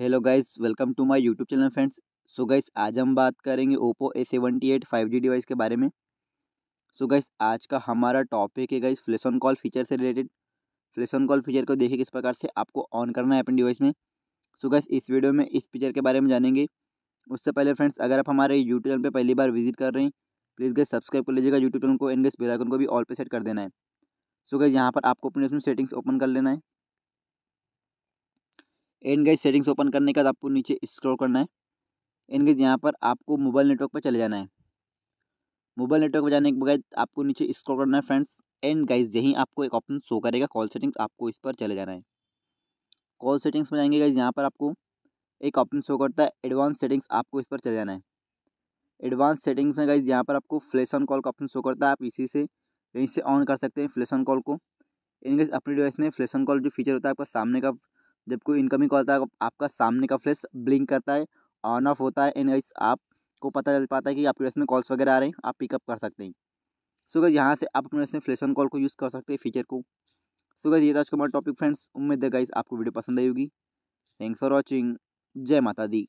hello guys welcome to my YouTube channel friends so guys आज हम बात करेंगे Oppo A seventy eight five G device के बारे में सो so गाइस आज का हमारा टॉपिक है guys flash on call feature से related flash on call feature को देखिए किस प्रकार से आपको ऑन करना है अपने डिवाइस में सो so गाइस इस वीडियो में इस फीचर के बारे में जानेंगे उससे पहले फ्रेंड्स अगर आप हमारे यूट्यूब चैनल पर पहली बार विजिट कर रहे हैं प्लीज़ गए सब्सक्राइब कर लीजिएगा यूट्यूब चैनल को एंड गैस बेलाइकन को भी ऑल पे सेट कर देना है सो गाइस यहाँ पर आपको अपने सेटिंग्स ओपन कर लेना है एंड गई सेटिंग्स ओपन करने के बाद आपको नीचे स्क्रॉल करना है एंड गई यहाँ पर आपको मोबाइल नेटवर्क पर चले जाना है मोबाइल नेटवर्क पर जाने के बाद आपको नीचे स्क्रॉल करना है फ्रेंड्स एंड गाइज यहीं आपको एक ऑप्शन शो करेगा कॉल सेटिंग्स आपको इस पर चले जाना है कॉल सेटिंग्स में जाएंगे गाइज यहाँ पर आपको एक ऑप्शन शो करता है एडवांस सेटिंग्स आपको इस पर चले जाना है एडवांस सेटिंग्स में गाइज यहाँ पर आपको फ्लेश ऑन कॉल का ऑप्शन शो करता है आप इसी से यहीं से ऑन कर सकते हैं फ्लेश ऑन कॉल को इन गाइज अपनी डिवाइस में फ्लेश ऑन कॉल जो फीचर होता है आपका सामने का जब कोई इनकमिंग कॉल आता है आपका सामने का फ्लैश ब्लिंक करता है ऑन ऑफ होता है एंड आपको पता चल पाता है कि आपके इसमें कॉल्स वगैरह आ रहे हैं आप पिकअप कर सकते हैं सो गई यहाँ से आप अपने इसमें फ्लैश ऑन कॉल को यूज़ कर सकते हैं फीचर को सो गई ये था आज का टॉपिक फ्रेंड्स उम्मीद है गाइस आपको वीडियो पसंद आई होगी थैंक्स फॉर वॉचिंग जय माता दी